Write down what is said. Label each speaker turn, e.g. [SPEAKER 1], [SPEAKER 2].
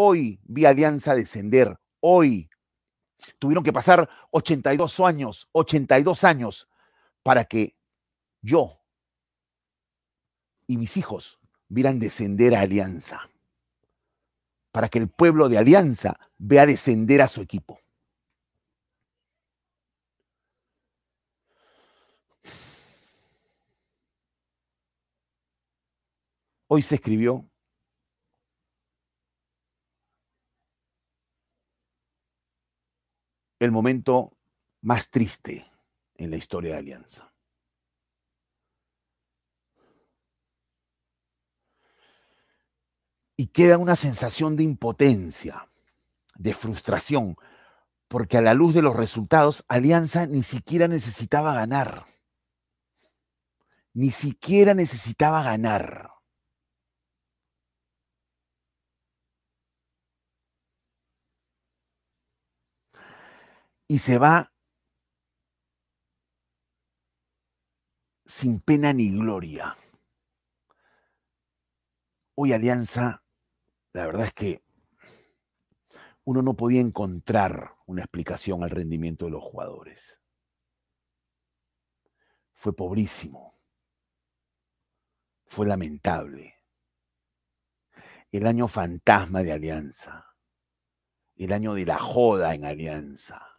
[SPEAKER 1] Hoy vi Alianza descender, hoy. Tuvieron que pasar 82 años, 82 años, para que yo y mis hijos vieran descender a Alianza, para que el pueblo de Alianza vea descender a su equipo.
[SPEAKER 2] Hoy se escribió el momento
[SPEAKER 1] más triste en la historia de Alianza. Y queda una sensación de impotencia, de frustración, porque a la luz de los resultados, Alianza ni siquiera necesitaba ganar. Ni siquiera necesitaba ganar. y se va sin pena ni gloria. Hoy Alianza, la verdad es que uno no podía encontrar una explicación al rendimiento de los jugadores. Fue pobrísimo. Fue lamentable. El año fantasma de Alianza. El año de la joda en Alianza